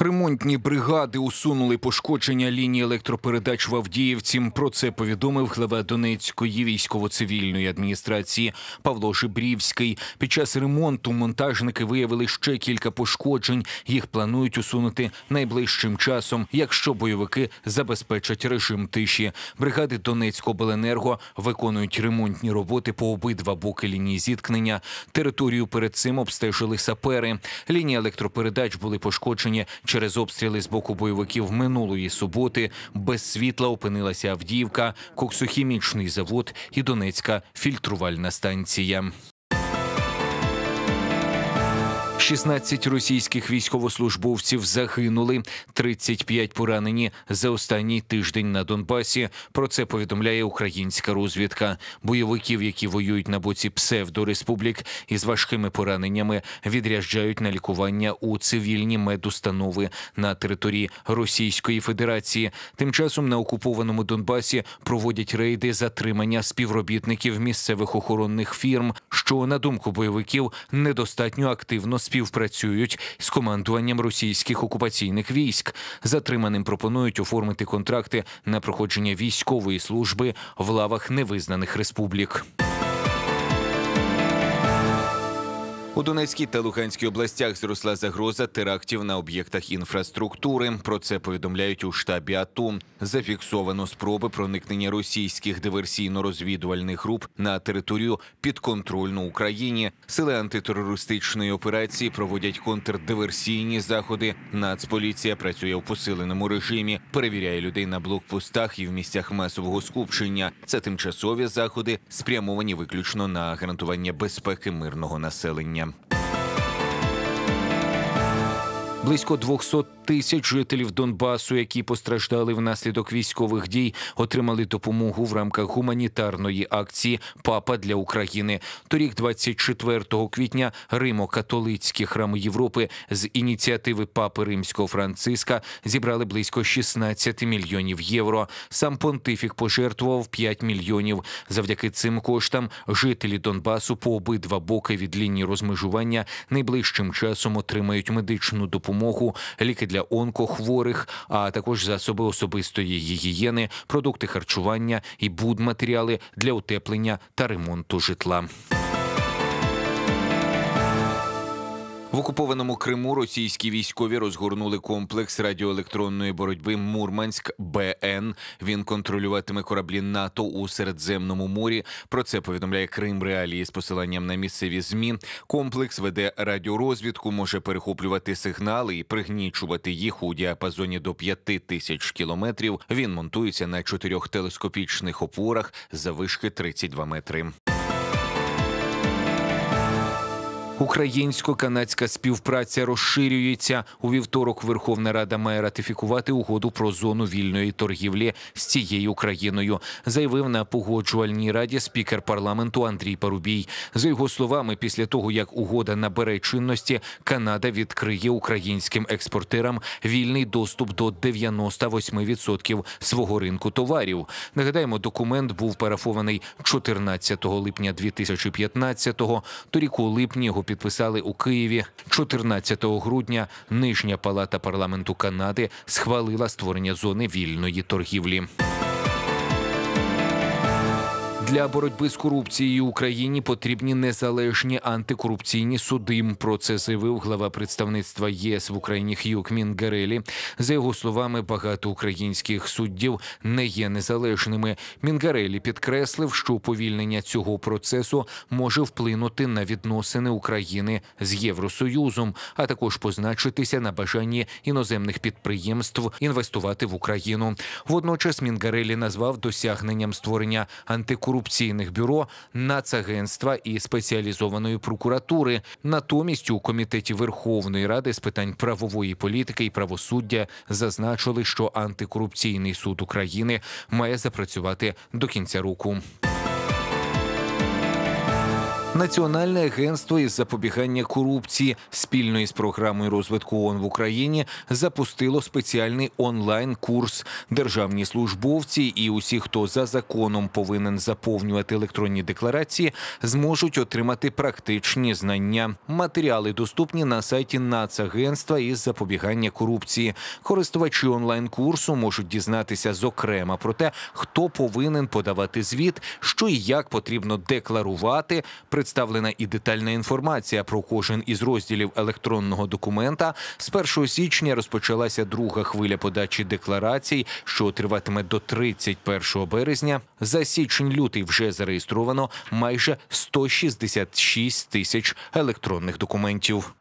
Ремонтні бригади усунули пошкодження лінії електропередач в Авдіївці. Про це повідомив глава Донецької військово-цивільної адміністрації Павло Жибрівський. Під час ремонту монтажники виявили ще кілька пошкоджень. Їх планують усунути найближчим часом, якщо бойовики забезпечать режим тиші. Бригади Донецького Беленерго виконують ремонтні роботи по обидва боки лінії зіткнення. Територію перед цим обстежили сапери. Лінії електропередач були пошкоджені. Через обстріли з боку бойовиків минулої суботи без світла опинилася Авдіївка, коксохімічний завод і Донецька фільтрувальна станція. 16 російських військовослужбовців загинули, 35 поранені за останній тиждень на Донбасі. Про це повідомляє українська розвідка. Бойовиків, які воюють на боці псевдореспублік із важкими пораненнями, відряджають на лікування у цивільні медустанови на території Російської Федерації. Тим часом на окупованому Донбасі проводять рейди затримання співробітників місцевих охоронних фірм, що на думку бойовиків недостатньо активно співпрацюють співпрацюють з командуванням російських окупаційних військ. Затриманим пропонують оформити контракти на проходження військової служби в лавах невизнаних республік. У Донецькій та Луганській областях зросла загроза терактів на об'єктах інфраструктури. Про це повідомляють у штабі АТО. Зафіксовано спроби проникнення російських диверсійно-розвідувальних груп на територію підконтрольну Україні. Сили антитерористичної операції проводять контрдиверсійні заходи. Нацполіція працює у посиленому режимі, перевіряє людей на блокпостах і в місцях масового скупчення. Це тимчасові заходи спрямовані виключно на гарантування безпеки мирного населення. Близько 200 тисяч жителів Донбасу, які постраждали внаслідок військових дій, отримали допомогу в рамках гуманітарної акції Папа для України. Торік, 24 квітня, Римо-католицькі храми Європи з ініціативи Папи Римського Франциска зібрали близько 16 мільйонів євро. Сам понтифік пожертвував 5 мільйонів. Завдяки цим коштам жителі Донбасу по обидва боки від лінії розмежування найближчим часом отримають медичну допомогу допомогу, ліки для онкохворих, а також засоби особистої гігієни, продукти харчування і будматеріали для утеплення та ремонту житла. окупованому Криму російські військові розгорнули комплекс радіоелектронної боротьби Мурманськ БН. Він контролюватиме кораблі НАТО у Середземному морі. Про це повідомляє Крим Реалії з посиланням на місцеві змі. Комплекс веде радіорозвідку, може перехоплювати сигнали і пригнічувати їх у діапазоні до 5 тисяч кілометрів. Він монтується на чотирьох телескопічних опорах за вишки 32 метри. Українсько-канадська співпраця розширюється у вівторок. Верховна Рада має ратифікувати угоду про зону вільної торгівлі з цією країною. Заявив на погоджувальній раді спікер парламенту Андрій Парубій. За його словами, після того як угода набере чинності, Канада відкриє українським експортерам вільний доступ до 98% свого ринку товарів. Нагадаємо, документ був парафований 14 липня 2015-го. Торік у липні його підписали у Києві 14 грудня. Нижня палата парламенту Канади схвалила створення зони вільної торгівлі. Для боротьби з корупцією Україні потрібні незалежні антикорупційні суди. Про це заявив глава представництва ЄС в Україні Хью Мінгарелі. За його словами, багато українських суддів не є незалежними. Мінгарелі підкреслив, що уповільнення цього процесу може вплинути на відносини України з Євросоюзом, а також позначитися на бажанні іноземних підприємств інвестувати в Україну. Водночас Мінгарелі назвав досягненням створення антикорупції антикорупційних бюро, Нацагентства і спеціалізованої прокуратури. Натомість у комітеті Верховної Ради з питань правової політики і правосуддя зазначили, що антикорупційний суд України має запрацювати до кінця року. Національне агентство із запобігання корупції спільно із програмою розвитку ООН в Україні запустило спеціальний онлайн-курс. Державні службовці і усі, хто за законом повинен заповнювати електронні декларації, зможуть отримати практичні знання. Матеріали доступні на сайті Нацагентства із запобігання корупції. Користувачі онлайн-курсу можуть дізнатися зокрема про те, хто повинен подавати звіт, що і як потрібно декларувати представлена і детальна інформація про кожен із розділів електронного документа. З 1 січня розпочалася друга хвиля подачі декларацій, що триватиме до 31 березня. За січень-лютий вже зареєстровано майже 166 тисяч електронних документів.